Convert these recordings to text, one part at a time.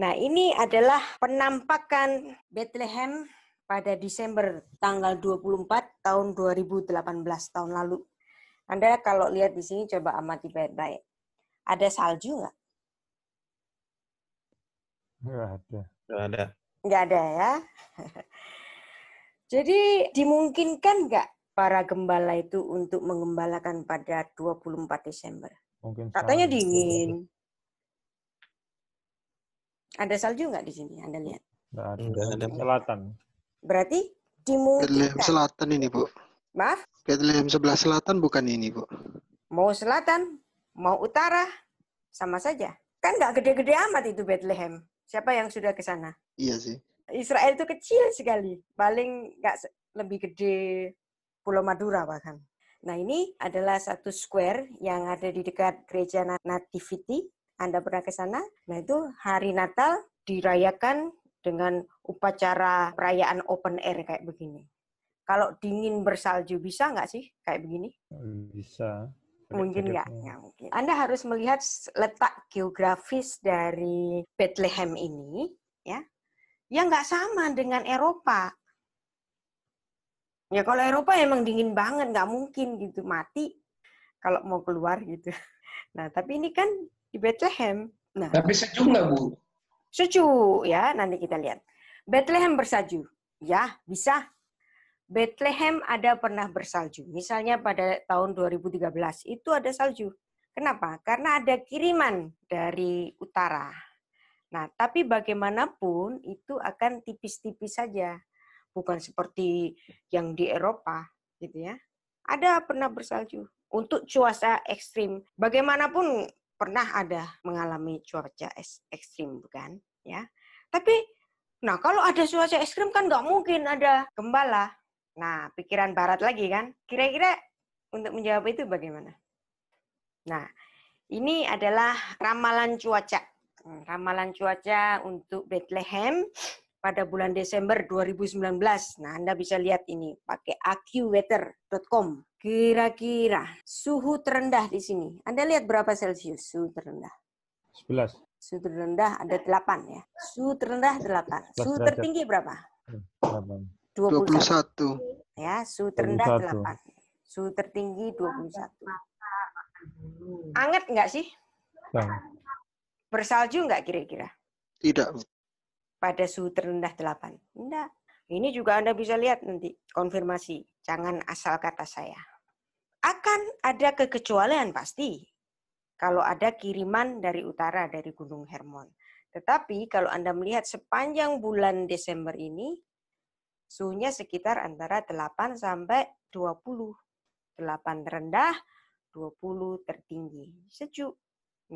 Nah, ini adalah penampakan Bethlehem pada Desember tanggal 24 tahun 2018 tahun lalu. Anda kalau lihat di sini coba amati baik-baik. Ada salju nggak? Nggak ada. Nggak ada. Nggak ada ya. Jadi dimungkinkan nggak para gembala itu untuk mengembalakan pada 24 Desember? Mungkin Katanya dingin. Ada salju nggak di sini? Anda lihat? Nggak ada. Nggak Selatan. Berarti dimungkinkan. Bethlehem Selatan ini, Bu. Maaf? Bethlehem sebelah selatan bukan ini, Bu. Mau selatan, mau utara, sama saja. Kan nggak gede-gede amat itu Bethlehem. Siapa yang sudah ke sana? Iya sih. Israel itu kecil sekali. Paling nggak lebih gede Pulau Madura bahkan. Nah ini adalah satu square yang ada di dekat gereja Nativity anda pernah ke sana? Nah, itu hari Natal dirayakan dengan upacara perayaan open air kayak begini. Kalau dingin bersalju bisa nggak sih kayak begini? Bisa. Mungkin nggak? Ya, mungkin. Anda harus melihat letak geografis dari Bethlehem ini, ya. Ya nggak sama dengan Eropa. Ya kalau Eropa emang dingin banget, nggak mungkin gitu mati kalau mau keluar gitu. Nah tapi ini kan di Bethlehem. Nah, tapi sejuk nggak bu? Sejuk ya, nanti kita lihat. Bethlehem bersalju, ya bisa. Bethlehem ada pernah bersalju. Misalnya pada tahun 2013 itu ada salju. Kenapa? Karena ada kiriman dari utara. Nah, tapi bagaimanapun itu akan tipis-tipis saja. Bukan seperti yang di Eropa gitu ya. Ada pernah bersalju untuk cuaca ekstrim. Bagaimanapun pernah ada mengalami cuaca ekstrim bukan ya tapi nah kalau ada cuaca ekstrim kan nggak mungkin ada gembala nah pikiran barat lagi kan kira-kira untuk menjawab itu bagaimana nah ini adalah ramalan cuaca hmm, ramalan cuaca untuk Bethlehem pada bulan Desember 2019. Nah, Anda bisa lihat ini pakai aqweather.com. Kira-kira suhu terendah di sini. Anda lihat berapa Celcius suhu terendah? 11. Suhu terendah ada 8 ya. Suhu terendah 8. Suhu tertinggi berapa? Dua 21. satu. Ya, suhu terendah delapan. 8. Suhu tertinggi 21. Anget enggak sih? Nah. Bersalju enggak kira-kira? Tidak. Pada suhu terendah 8? Enggak. Ini juga Anda bisa lihat nanti konfirmasi. Jangan asal kata saya akan ada kekecualian pasti kalau ada kiriman dari utara dari Gunung Hermon. Tetapi kalau Anda melihat sepanjang bulan Desember ini suhunya sekitar antara 8 sampai 20. 8 rendah, 20 tertinggi. Sejuk.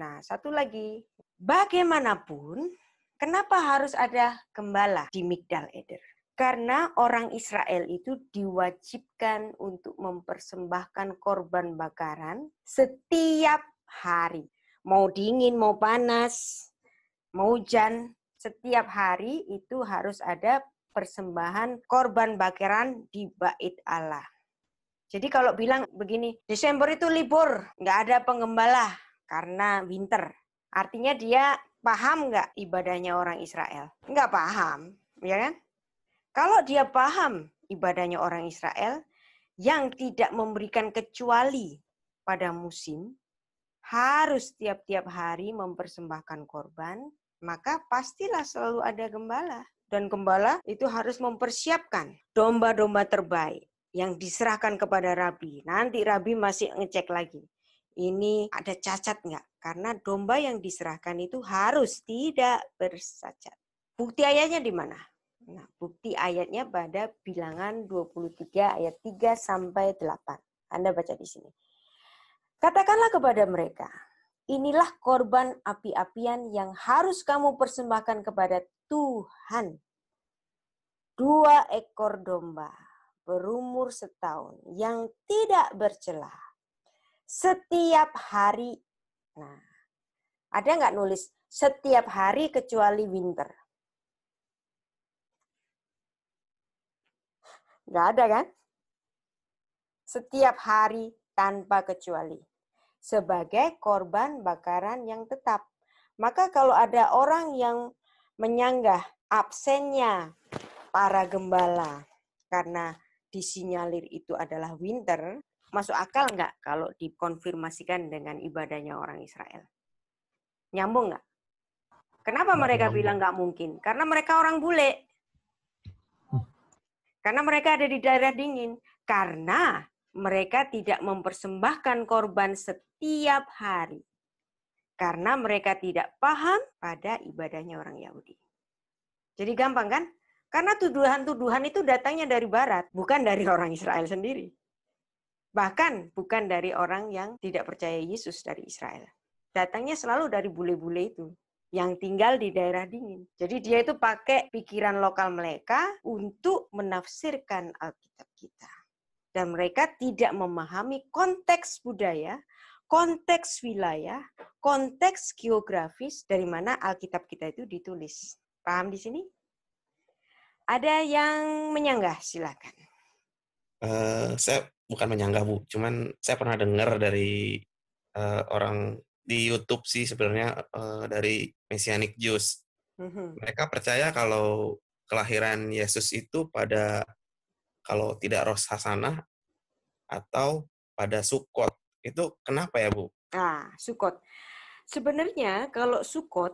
Nah, satu lagi, bagaimanapun kenapa harus ada gembala di Migdal Eder? Karena orang Israel itu diwajibkan untuk mempersembahkan korban bakaran setiap hari. Mau dingin, mau panas, mau hujan, setiap hari itu harus ada persembahan korban bakaran di bait Allah. Jadi kalau bilang begini, Desember itu libur, nggak ada pengembala karena winter. Artinya dia paham nggak ibadahnya orang Israel? Nggak paham, ya kan? Kalau dia paham ibadahnya orang Israel yang tidak memberikan kecuali pada musim, harus tiap-tiap hari mempersembahkan korban, maka pastilah selalu ada gembala. Dan gembala itu harus mempersiapkan domba-domba terbaik yang diserahkan kepada rabi. Nanti rabi masih ngecek lagi ini ada cacat nggak? Karena domba yang diserahkan itu harus tidak bersacat Bukti ayahnya di mana? Nah, bukti ayatnya pada bilangan 23 ayat 3 sampai 8. Anda baca di sini. Katakanlah kepada mereka, inilah korban api-apian yang harus kamu persembahkan kepada Tuhan. Dua ekor domba berumur setahun yang tidak bercelah Setiap hari, nah, ada nggak nulis setiap hari kecuali winter? Nggak ada kan? Setiap hari tanpa kecuali. Sebagai korban bakaran yang tetap. Maka kalau ada orang yang menyanggah absennya para gembala karena disinyalir itu adalah winter, masuk akal nggak kalau dikonfirmasikan dengan ibadahnya orang Israel? Nyambung nggak? Kenapa mereka bilang nggak mungkin? Karena mereka orang bule. Karena mereka ada di daerah dingin. Karena mereka tidak mempersembahkan korban setiap hari. Karena mereka tidak paham pada ibadahnya orang Yahudi. Jadi gampang kan? Karena tuduhan-tuduhan itu datangnya dari barat, bukan dari orang Israel sendiri. Bahkan bukan dari orang yang tidak percaya Yesus dari Israel. Datangnya selalu dari bule-bule itu yang tinggal di daerah dingin. Jadi dia itu pakai pikiran lokal mereka untuk menafsirkan Alkitab kita. Dan mereka tidak memahami konteks budaya, konteks wilayah, konteks geografis dari mana Alkitab kita itu ditulis. Paham di sini? Ada yang menyanggah, silakan. Uh, saya bukan menyanggah bu, cuman saya pernah dengar dari uh, orang di YouTube sih sebenarnya uh, dari Messianic Jews. Mhm. Mereka percaya kalau kelahiran Yesus itu pada kalau tidak roh Hasanah atau pada Sukot. Itu kenapa ya, Bu? Ah, Sukot. Sebenarnya kalau Sukot,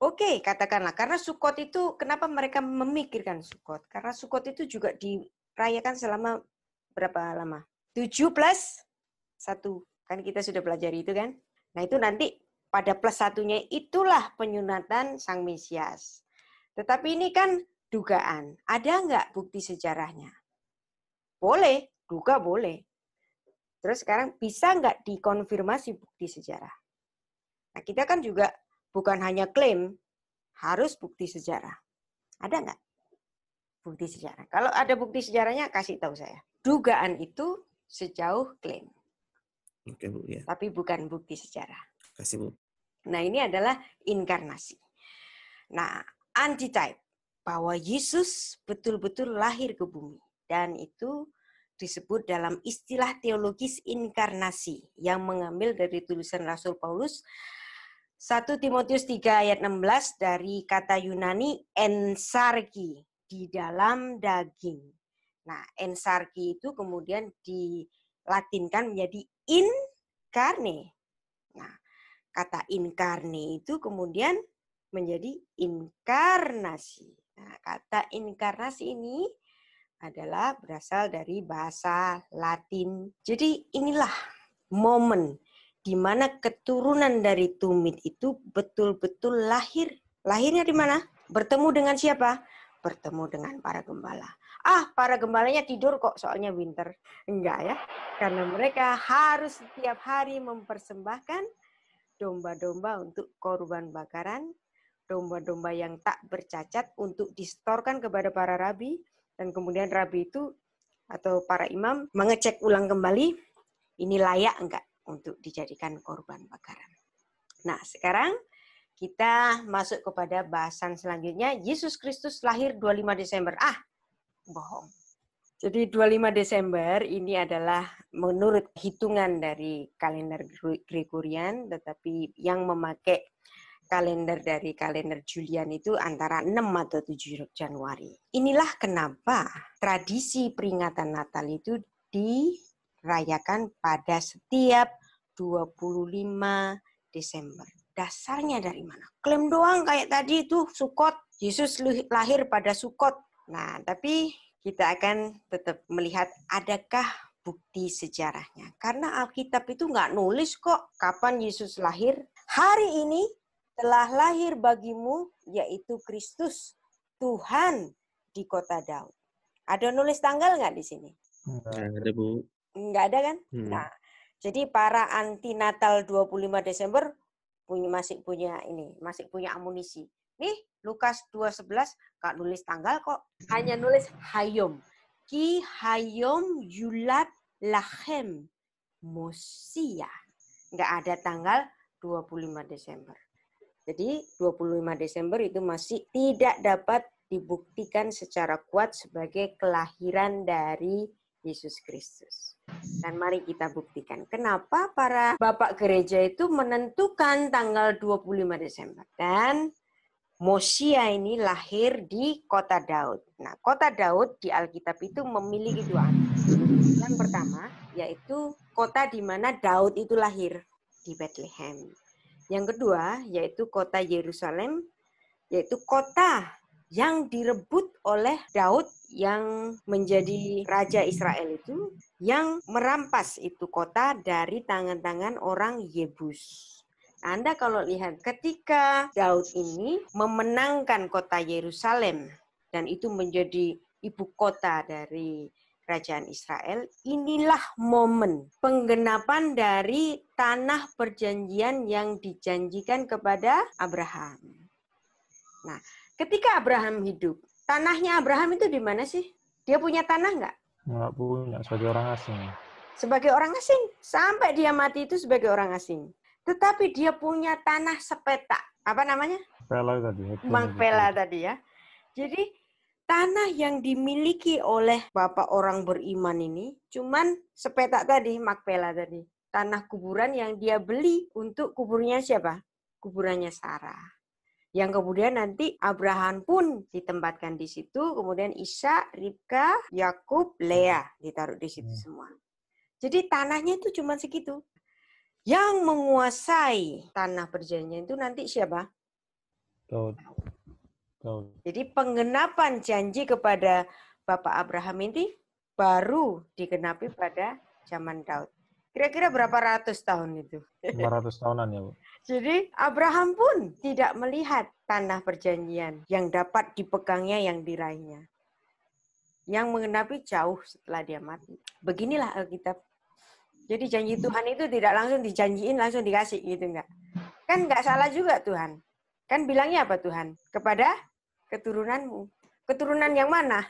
oke okay, katakanlah. Karena Sukot itu, kenapa mereka memikirkan Sukot? Karena Sukot itu juga dirayakan selama berapa lama? 7 plus 1. Kan kita sudah pelajari itu kan? Nah itu nanti pada plus satunya itulah penyunatan Sang Mesias. Tetapi ini kan dugaan. Ada nggak bukti sejarahnya? Boleh, duga boleh. Terus sekarang bisa nggak dikonfirmasi bukti sejarah? Nah kita kan juga bukan hanya klaim, harus bukti sejarah. Ada nggak bukti sejarah? Kalau ada bukti sejarahnya, kasih tahu saya. Dugaan itu sejauh klaim. Oke, Bu, ya. Tapi bukan bukti sejarah. Kasih, Bu. Nah, ini adalah inkarnasi. Nah, antitype bahwa Yesus betul-betul lahir ke bumi dan itu disebut dalam istilah teologis inkarnasi yang mengambil dari tulisan Rasul Paulus 1 Timotius 3 ayat 16 dari kata Yunani ensarki di dalam daging. Nah, ensarki itu kemudian dilatinkan menjadi in Nah, kata incarne itu kemudian menjadi inkarnasi. Nah, kata inkarnasi ini adalah berasal dari bahasa Latin. Jadi inilah momen di mana keturunan dari tumit itu betul-betul lahir. Lahirnya di mana? Bertemu dengan siapa? Bertemu dengan para gembala ah para gembalanya tidur kok soalnya winter. Enggak ya, karena mereka harus setiap hari mempersembahkan domba-domba untuk korban bakaran, domba-domba yang tak bercacat untuk distorkan kepada para rabi, dan kemudian rabi itu atau para imam mengecek ulang kembali, ini layak enggak untuk dijadikan korban bakaran. Nah, sekarang kita masuk kepada bahasan selanjutnya. Yesus Kristus lahir 25 Desember. Ah, bohong. Jadi 25 Desember ini adalah menurut hitungan dari kalender Gregorian, tetapi yang memakai kalender dari kalender Julian itu antara 6 atau 7 Januari. Inilah kenapa tradisi peringatan Natal itu dirayakan pada setiap 25 Desember. Dasarnya dari mana? Klaim doang kayak tadi itu Sukot. Yesus lahir pada Sukot Nah, tapi kita akan tetap melihat adakah bukti sejarahnya. Karena Alkitab itu nggak nulis kok kapan Yesus lahir. Hari ini telah lahir bagimu yaitu Kristus, Tuhan di kota Daud. Ada nulis tanggal nggak di sini? Nggak ada, Bu. Nggak ada kan? Hmm. Nah, jadi para anti Natal 25 Desember punya masih punya ini, masih punya amunisi. Nih, Lukas 2.11 Kak nulis tanggal kok. Hanya nulis hayom. Ki hayom yulat lahem mosia. Nggak ada tanggal 25 Desember. Jadi 25 Desember itu masih tidak dapat dibuktikan secara kuat sebagai kelahiran dari Yesus Kristus. Dan mari kita buktikan kenapa para bapak gereja itu menentukan tanggal 25 Desember. Dan Mosia ini lahir di kota Daud. Nah, kota Daud di Alkitab itu memiliki dua arti. Yang pertama yaitu kota di mana Daud itu lahir di Bethlehem. Yang kedua yaitu kota Yerusalem, yaitu kota yang direbut oleh Daud yang menjadi raja Israel itu yang merampas itu kota dari tangan-tangan orang Yebus. Anda kalau lihat ketika Daud ini memenangkan kota Yerusalem dan itu menjadi ibu kota dari kerajaan Israel, inilah momen penggenapan dari tanah perjanjian yang dijanjikan kepada Abraham. Nah, ketika Abraham hidup, tanahnya Abraham itu di mana sih? Dia punya tanah nggak? Nggak punya, sebagai orang asing. Sebagai orang asing, sampai dia mati itu sebagai orang asing tetapi dia punya tanah sepetak. Apa namanya? Pela tadi. mang Pela tadi ya. Jadi tanah yang dimiliki oleh bapak orang beriman ini cuman sepetak tadi, Makpela tadi. Tanah kuburan yang dia beli untuk kuburnya siapa? Kuburannya Sarah. Yang kemudian nanti Abraham pun ditempatkan di situ, kemudian Isa, Ribka, Yakub, Lea ditaruh di situ hmm. semua. Jadi tanahnya itu cuma segitu, yang menguasai tanah perjanjian itu nanti siapa? Daud. Daud. Jadi penggenapan janji kepada Bapak Abraham ini baru digenapi pada zaman Daud. Kira-kira berapa ratus tahun itu? 500 tahunan ya, Bu. Jadi Abraham pun tidak melihat tanah perjanjian yang dapat dipegangnya yang diraihnya. Yang mengenapi jauh setelah dia mati. Beginilah Alkitab jadi janji Tuhan itu tidak langsung dijanjiin, langsung dikasih gitu enggak. Kan enggak salah juga Tuhan. Kan bilangnya apa Tuhan? Kepada keturunanmu. Keturunan yang mana?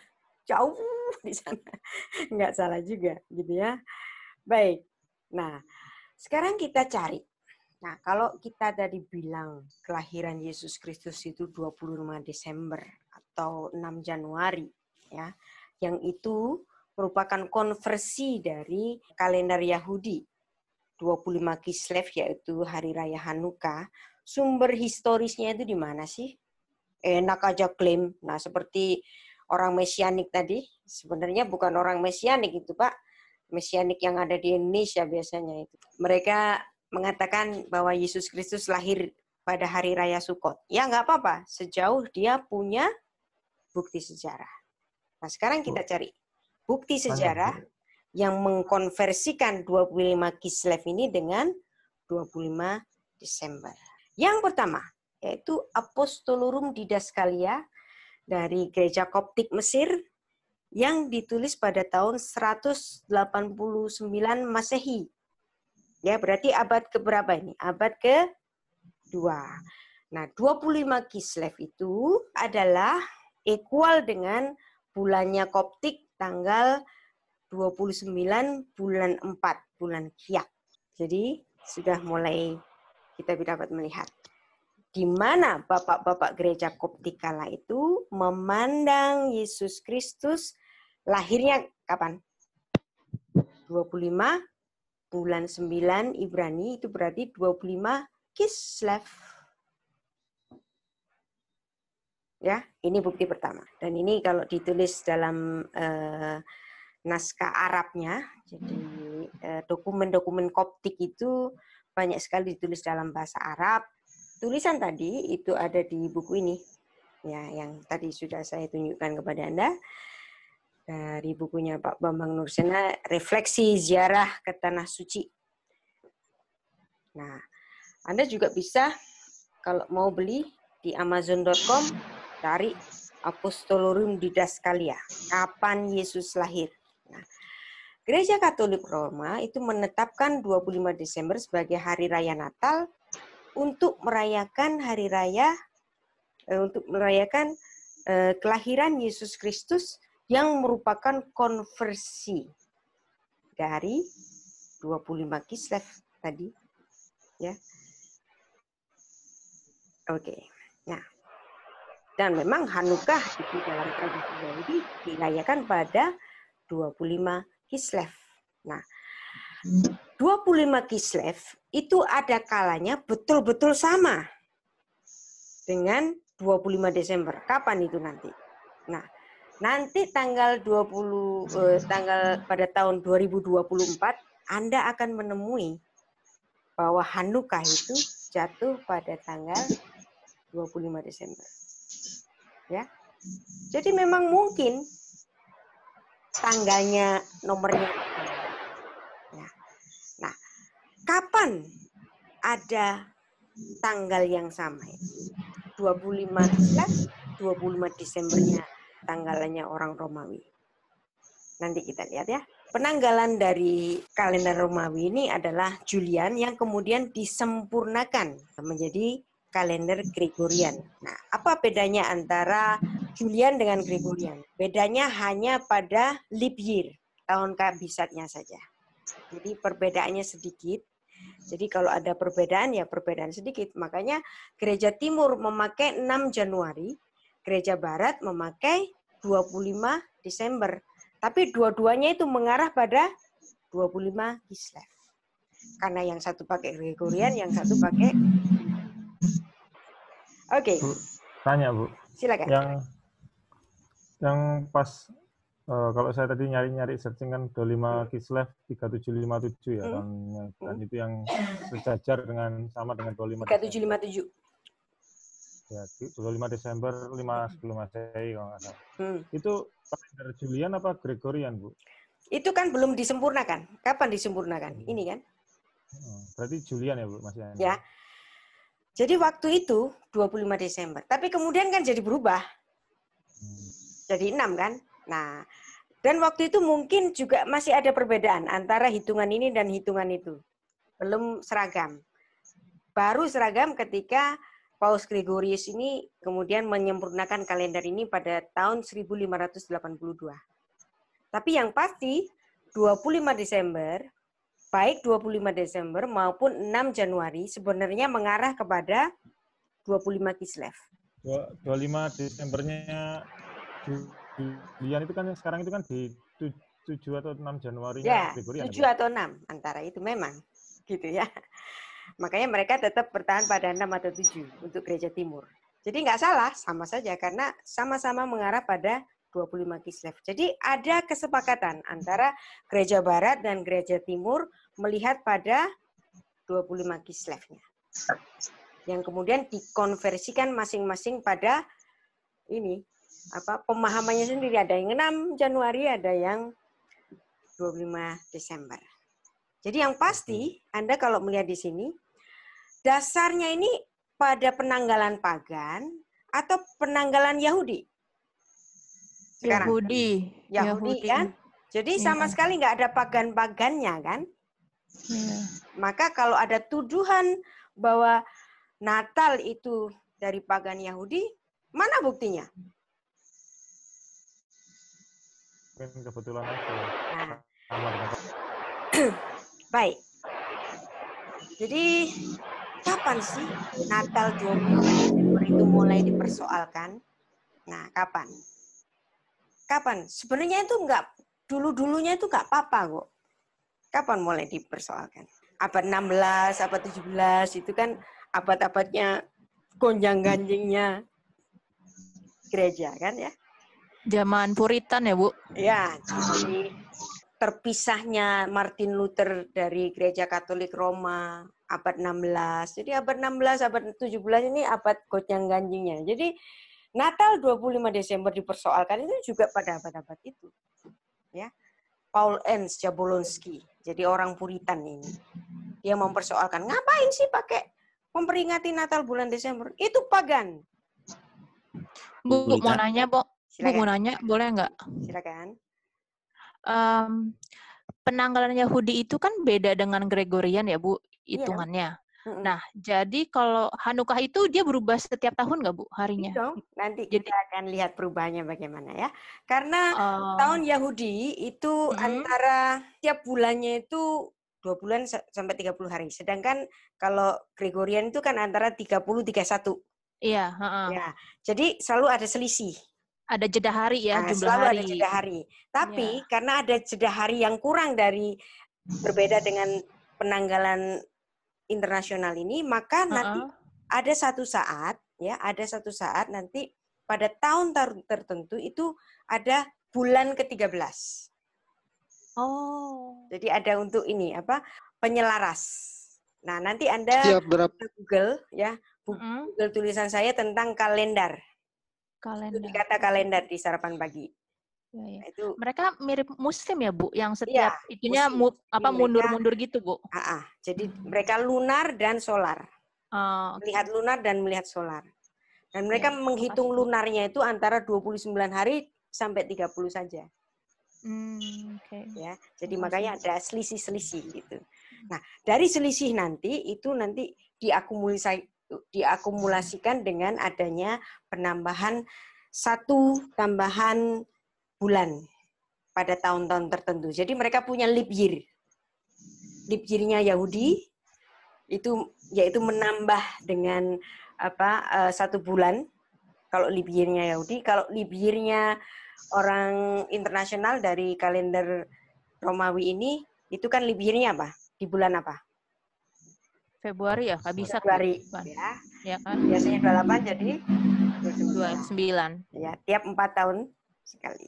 Jauh di sana. Enggak salah juga gitu ya. Baik. Nah, sekarang kita cari. Nah, kalau kita tadi bilang kelahiran Yesus Kristus itu 25 Desember atau 6 Januari ya. Yang itu merupakan konversi dari kalender Yahudi 25 Kislev yaitu hari raya Hanukkah. Sumber historisnya itu di mana sih? Enak aja klaim. Nah, seperti orang mesianik tadi, sebenarnya bukan orang mesianik itu, Pak. Mesianik yang ada di Indonesia biasanya itu. Mereka mengatakan bahwa Yesus Kristus lahir pada hari raya Sukot. Ya, nggak apa-apa. Sejauh dia punya bukti sejarah. Nah, sekarang kita cari bukti sejarah yang mengkonversikan 25 Kislev ini dengan 25 Desember. Yang pertama, yaitu Apostolorum Didaskalia dari Gereja Koptik Mesir yang ditulis pada tahun 189 Masehi. Ya, berarti abad ke berapa ini? Abad ke 2. Nah, 25 Kislev itu adalah equal dengan bulannya Koptik tanggal 29 bulan 4, bulan Kiak. Jadi sudah mulai kita dapat melihat di mana bapak-bapak gereja Koptikala itu memandang Yesus Kristus lahirnya kapan? 25 bulan 9 Ibrani itu berarti 25 Kislev ya ini bukti pertama dan ini kalau ditulis dalam eh, naskah Arabnya jadi dokumen eh, dokumen-dokumen Koptik itu banyak sekali ditulis dalam bahasa Arab tulisan tadi itu ada di buku ini ya yang tadi sudah saya tunjukkan kepada anda dari bukunya Pak Bambang Nursena refleksi ziarah ke tanah suci nah anda juga bisa kalau mau beli di amazon.com dari Apostolorum Didaskalia, kapan Yesus lahir. Nah, Gereja Katolik Roma itu menetapkan 25 Desember sebagai hari raya Natal untuk merayakan hari raya eh, untuk merayakan eh, kelahiran Yesus Kristus yang merupakan konversi dari 25 Kislev tadi ya. Oke. Okay. Nah, dan memang Hanukkah itu dalam tradisi Yahudi dirayakan pada 25 Kislev. Nah, 25 Kislev itu ada kalanya betul-betul sama dengan 25 Desember. Kapan itu nanti? Nah, nanti tanggal 20 eh, tanggal pada tahun 2024 Anda akan menemui bahwa Hanukkah itu jatuh pada tanggal 25 Desember ya. Jadi memang mungkin tanggalnya, nomornya. Ya. Nah, kapan ada tanggal yang sama? Ya? 25 25 Desembernya tanggalnya orang Romawi. Nanti kita lihat ya. Penanggalan dari kalender Romawi ini adalah Julian yang kemudian disempurnakan menjadi kalender Gregorian. Nah, apa bedanya antara Julian dengan Gregorian? Bedanya hanya pada leap year, tahun kabisatnya saja. Jadi perbedaannya sedikit. Jadi kalau ada perbedaan ya perbedaan sedikit. Makanya gereja timur memakai 6 Januari, gereja barat memakai 25 Desember. Tapi dua-duanya itu mengarah pada 25 Kislev. Karena yang satu pakai Gregorian, yang satu pakai Oke. Okay. tanya Bu. Silakan. Yang yang pas uh, kalau saya tadi nyari-nyari searching kan 25 Kislev 3757 ya hmm. dan hmm. itu yang sejajar dengan sama dengan 25 3757. Ya, 25 Desember 5 sebelum Masehi kalau nggak salah. Hmm. Itu kalender Julian apa Gregorian, Bu? Itu kan belum disempurnakan. Kapan disempurnakan? Hmm. Ini kan? Hmm. Berarti Julian ya, Bu, masih. Ya. Jadi waktu itu 25 Desember. Tapi kemudian kan jadi berubah. Jadi 6 kan? Nah, dan waktu itu mungkin juga masih ada perbedaan antara hitungan ini dan hitungan itu. Belum seragam. Baru seragam ketika Paus Gregorius ini kemudian menyempurnakan kalender ini pada tahun 1582. Tapi yang pasti 25 Desember baik 25 Desember maupun 6 Januari sebenarnya mengarah kepada 25 Kislev. 25 Desembernya Julian itu kan sekarang itu kan di 7 atau 6 Januari ya, Gregorian. 7 ya, atau 6 antara itu memang gitu ya. Makanya mereka tetap bertahan pada 6 atau 7 untuk gereja timur. Jadi nggak salah, sama saja karena sama-sama mengarah pada 25 Kislev. Jadi ada kesepakatan antara gereja barat dan gereja timur melihat pada 25 Kislevnya. Yang kemudian dikonversikan masing-masing pada ini apa pemahamannya sendiri ada yang 6 Januari ada yang 25 Desember. Jadi yang pasti Anda kalau melihat di sini dasarnya ini pada penanggalan pagan atau penanggalan Yahudi sekarang Yahudi Yahudi, Yahudi. kan jadi ya. sama kan? sekali nggak ada pagan-pagannya kan Ya. maka kalau ada tuduhan bahwa Natal itu dari pagan Yahudi mana buktinya kebetulan aja nah. baik jadi kapan sih Natal 20 itu mulai dipersoalkan? Nah, kapan? Kapan? Sebenarnya itu enggak dulu-dulunya itu enggak apa-apa kok. Kapan mulai dipersoalkan? Abad 16, abad 17 itu kan abad-abadnya gonjang-ganjingnya gereja kan ya. Zaman Puritan ya, Bu? Ya, jadi terpisahnya Martin Luther dari gereja Katolik Roma abad 16. Jadi abad 16, abad 17 ini abad gonjang-ganjingnya. Jadi Natal 25 Desember dipersoalkan itu juga pada abad-abad itu. Ya. Paul Ernst Jabolonski, jadi orang Puritan ini. Dia mempersoalkan, ngapain sih pakai memperingati Natal bulan Desember? Itu pagan. Bu, Bu mau nanya, Bu. Bu, mau nanya, boleh nggak? Silakan. Um, penanggalan Yahudi itu kan beda dengan Gregorian ya, Bu, iya. hitungannya. Nah, jadi kalau Hanukkah itu dia berubah setiap tahun nggak Bu harinya? Itu, Nanti jadi, kita akan lihat perubahannya bagaimana ya. Karena uh, tahun Yahudi itu -huh. antara tiap bulannya itu dua bulan sampai 30 hari. Sedangkan kalau Gregorian itu kan antara 30 31. Iya, uh -uh. Ya. Jadi selalu ada selisih. Ada jeda hari ya, nah, jumlah selalu hari. ada jeda hari. Tapi yeah. karena ada jeda hari yang kurang dari berbeda dengan penanggalan internasional ini, maka nanti uh -uh. ada satu saat ya, ada satu saat nanti pada tahun tertentu itu ada bulan ke-13. Oh. Jadi ada untuk ini apa? penyelaras. Nah, nanti Anda Siap, berapa? Google ya, Google mm. tulisan saya tentang kalender. Kalender. Itu dikata kalender di sarapan pagi. Ya, ya. Nah, itu mereka mirip muslim ya bu, yang iya, setiap ya, itunya apa mundur-mundur gitu bu. Ah, ah. Jadi hmm. mereka lunar dan solar. Oh, okay. Melihat lunar dan melihat solar. Dan mereka ya, ya. menghitung pasti. lunarnya itu antara 29 hari sampai 30 saja. Hmm, okay. Ya, jadi hmm. makanya ada selisih-selisih gitu. Hmm. Nah, dari selisih nanti itu nanti diakumulasi diakumulasikan dengan adanya penambahan satu tambahan bulan pada tahun-tahun tertentu. Jadi mereka punya leap year. Leap year-nya Yahudi itu yaitu menambah dengan apa eh, satu bulan kalau leap year-nya Yahudi, kalau leap year-nya orang internasional dari kalender Romawi ini itu kan leap year-nya apa? Di bulan apa? Februari ya, habis bisa. Februari, ya. ya kan? Biasanya 28 jadi 29. Ya, tiap 4 tahun sekali.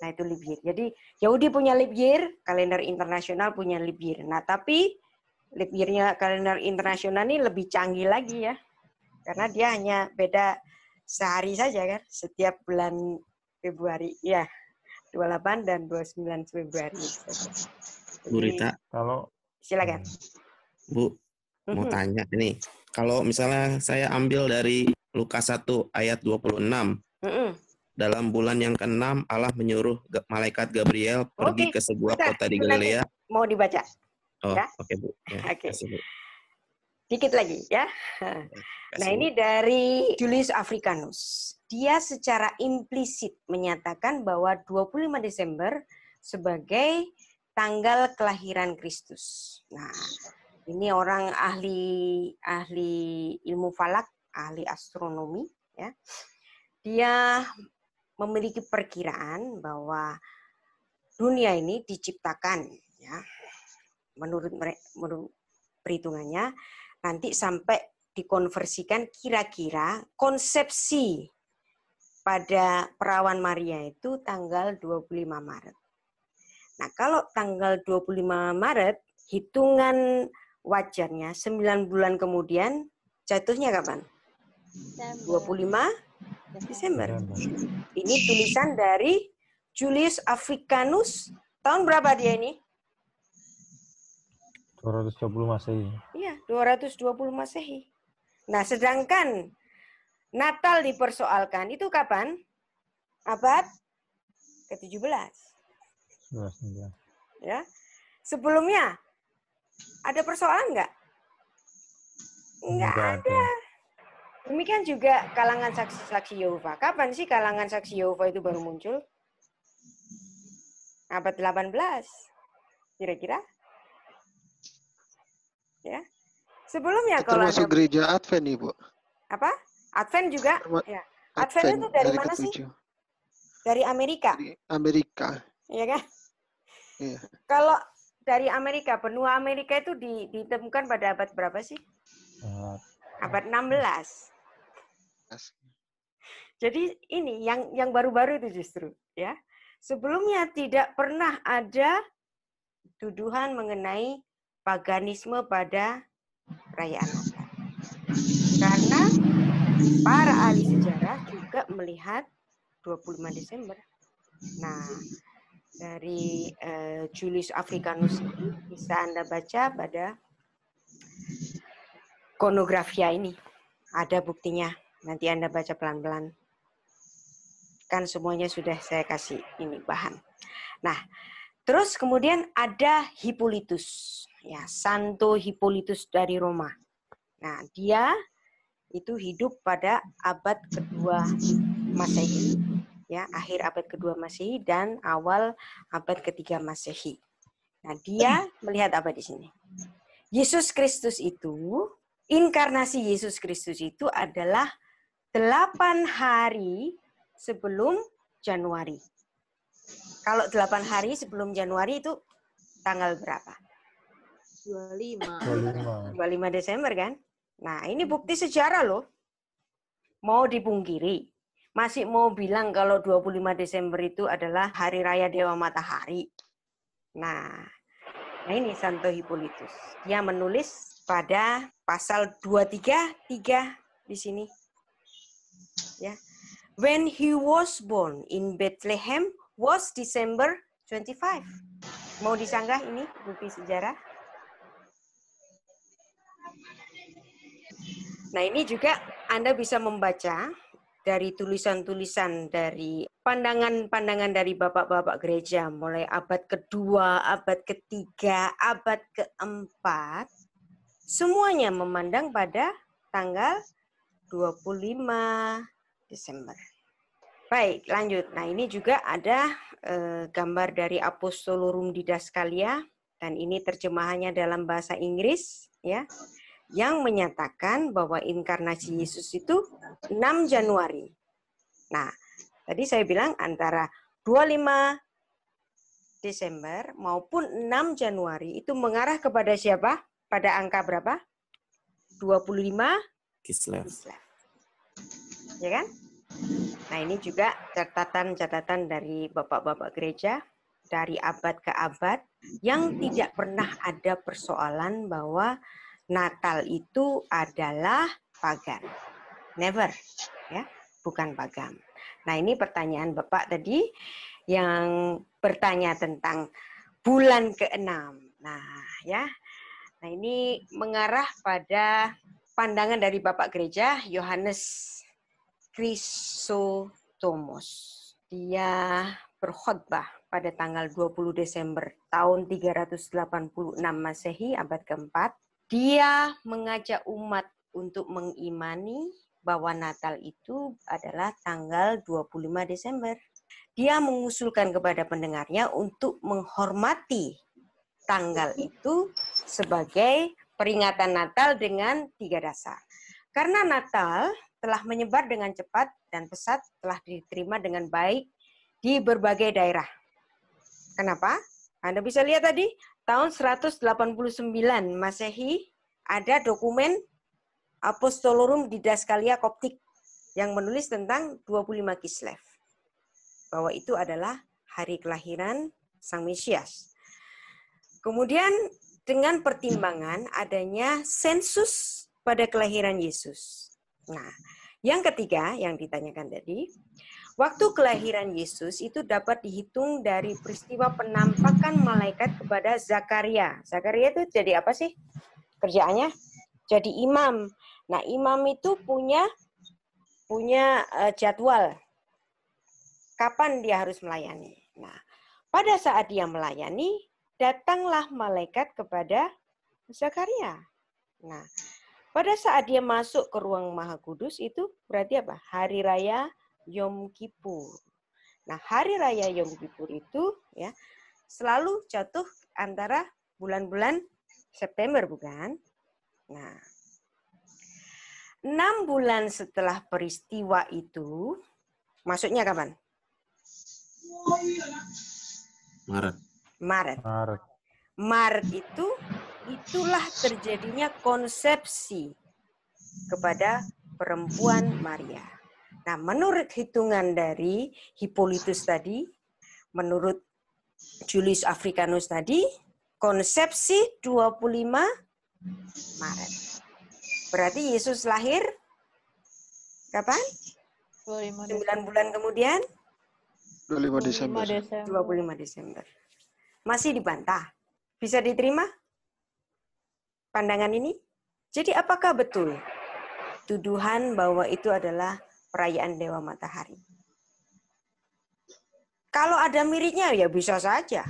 Nah, itu leap year. Jadi, Yahudi punya leap year, kalender internasional punya leap year. Nah, tapi leap year kalender internasional ini lebih canggih lagi ya. Karena dia hanya beda sehari saja kan, setiap bulan Februari. Ya, 28 dan 29 Februari. Bu Rita, kalau silakan. Bu, mau tanya ini. Kalau misalnya saya ambil dari Lukas 1 ayat 26. puluh enam dalam bulan yang keenam Allah menyuruh malaikat Gabriel pergi okay. ke sebuah Bisa. kota di Galilea. Mau dibaca? Oh, ya? oke okay, Bu. Ya, oke. Okay. Dikit lagi ya. Kasih, nah, Bu. ini dari Julius Africanus. Dia secara implisit menyatakan bahwa 25 Desember sebagai tanggal kelahiran Kristus. Nah, ini orang ahli ahli ilmu falak, ahli astronomi ya. Dia memiliki perkiraan bahwa dunia ini diciptakan ya menurut menurut perhitungannya nanti sampai dikonversikan kira-kira konsepsi pada perawan Maria itu tanggal 25 Maret. Nah, kalau tanggal 25 Maret hitungan wajarnya 9 bulan kemudian jatuhnya kapan? 25 Desember. Ini tulisan dari Julius Africanus. Tahun berapa dia ini? 220 Masehi. Iya, 220 Masehi. Nah, sedangkan Natal dipersoalkan itu kapan? Abad ke-17. Ya. Sebelumnya ada persoalan enggak? Nggak ada. Demikian juga kalangan saksi-saksi Yehova. Kapan sih kalangan saksi Yehova itu baru muncul? Abad 18. Kira-kira? Ya. Sebelumnya kalau Termasuk gereja Advent, Ibu. Apa? Advent juga? Term ya. Advent, Advent itu dari, dari mana sih? Dari Amerika. Dari Amerika. Iya kan? Iya. Kalau dari Amerika, benua Amerika itu ditemukan pada abad berapa sih? Uh, abad 16. Jadi ini yang yang baru-baru itu justru ya. Sebelumnya tidak pernah ada tuduhan mengenai paganisme pada perayaan Natal. Karena para ahli sejarah juga melihat 25 Desember. Nah, dari uh, Julius Africanus ini bisa Anda baca pada konografia ini. Ada buktinya. Nanti Anda baca pelan-pelan. Kan semuanya sudah saya kasih ini bahan. Nah, terus kemudian ada Hipolitus Ya, Santo Hipolitus dari Roma. Nah, dia itu hidup pada abad kedua Masehi. Ya, akhir abad kedua Masehi dan awal abad ketiga Masehi. Nah, dia melihat apa di sini? Yesus Kristus itu, inkarnasi Yesus Kristus itu adalah 8 hari sebelum Januari. Kalau 8 hari sebelum Januari itu tanggal berapa? 25. 25 Desember kan? Nah, ini bukti sejarah loh. Mau dipungkiri. Masih mau bilang kalau 25 Desember itu adalah hari raya Dewa Matahari. Nah, nah ini Santo Hippolytus. Dia menulis pada pasal 233 di sini ya. When he was born in Bethlehem was December 25. Mau disanggah ini bukti sejarah? Nah, ini juga Anda bisa membaca dari tulisan-tulisan dari pandangan-pandangan dari bapak-bapak gereja mulai abad kedua, abad ketiga, abad keempat semuanya memandang pada tanggal 25, Desember. Baik, lanjut. Nah, ini juga ada eh, gambar dari Apostolorum Didascalia dan ini terjemahannya dalam bahasa Inggris ya yang menyatakan bahwa inkarnasi Yesus itu 6 Januari. Nah, tadi saya bilang antara 25 Desember maupun 6 Januari itu mengarah kepada siapa? Pada angka berapa? 25 Kislev. Kislev. Ya kan? Nah ini juga catatan-catatan dari bapak-bapak gereja dari abad ke abad yang tidak pernah ada persoalan bahwa Natal itu adalah pagan. Never, ya, bukan pagan. Nah, ini pertanyaan Bapak tadi yang bertanya tentang bulan keenam, Nah, ya. Nah, ini mengarah pada pandangan dari Bapak Gereja Yohanes Chrysotomos. Dia berkhutbah pada tanggal 20 Desember tahun 386 Masehi abad keempat. Dia mengajak umat untuk mengimani bahwa Natal itu adalah tanggal 25 Desember. Dia mengusulkan kepada pendengarnya untuk menghormati tanggal itu sebagai peringatan Natal dengan tiga dasar. Karena Natal telah menyebar dengan cepat dan pesat, telah diterima dengan baik di berbagai daerah. Kenapa? Anda bisa lihat tadi, tahun 189 Masehi ada dokumen Apostolorum Didaskalia Koptik yang menulis tentang 25 Kislev. Bahwa itu adalah hari kelahiran Sang Mesias. Kemudian dengan pertimbangan adanya sensus pada kelahiran Yesus. Nah, yang ketiga yang ditanyakan tadi, waktu kelahiran Yesus itu dapat dihitung dari peristiwa penampakan malaikat kepada Zakaria. Zakaria itu jadi apa sih? Kerjaannya jadi imam. Nah, imam itu punya punya eh, jadwal kapan dia harus melayani. Nah, pada saat dia melayani, datanglah malaikat kepada Zakaria. Nah, pada saat dia masuk ke ruang Maha Kudus itu berarti apa? Hari Raya Yom Kippur. Nah, Hari Raya Yom Kippur itu ya selalu jatuh antara bulan-bulan September, bukan? Nah, enam bulan setelah peristiwa itu, maksudnya kapan? Maret. Maret. Maret. Maret itu itulah terjadinya konsepsi kepada perempuan Maria. Nah, menurut hitungan dari Hippolytus tadi, menurut Julius Africanus tadi, konsepsi 25 Maret. Berarti Yesus lahir kapan? 9 bulan kemudian? 25 Desember. 25 Desember. Masih dibantah. Bisa diterima? pandangan ini? Jadi apakah betul tuduhan bahwa itu adalah perayaan Dewa Matahari? Kalau ada miripnya ya bisa saja.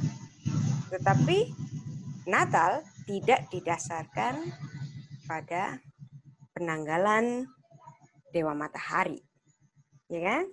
Tetapi Natal tidak didasarkan pada penanggalan Dewa Matahari. Ya kan?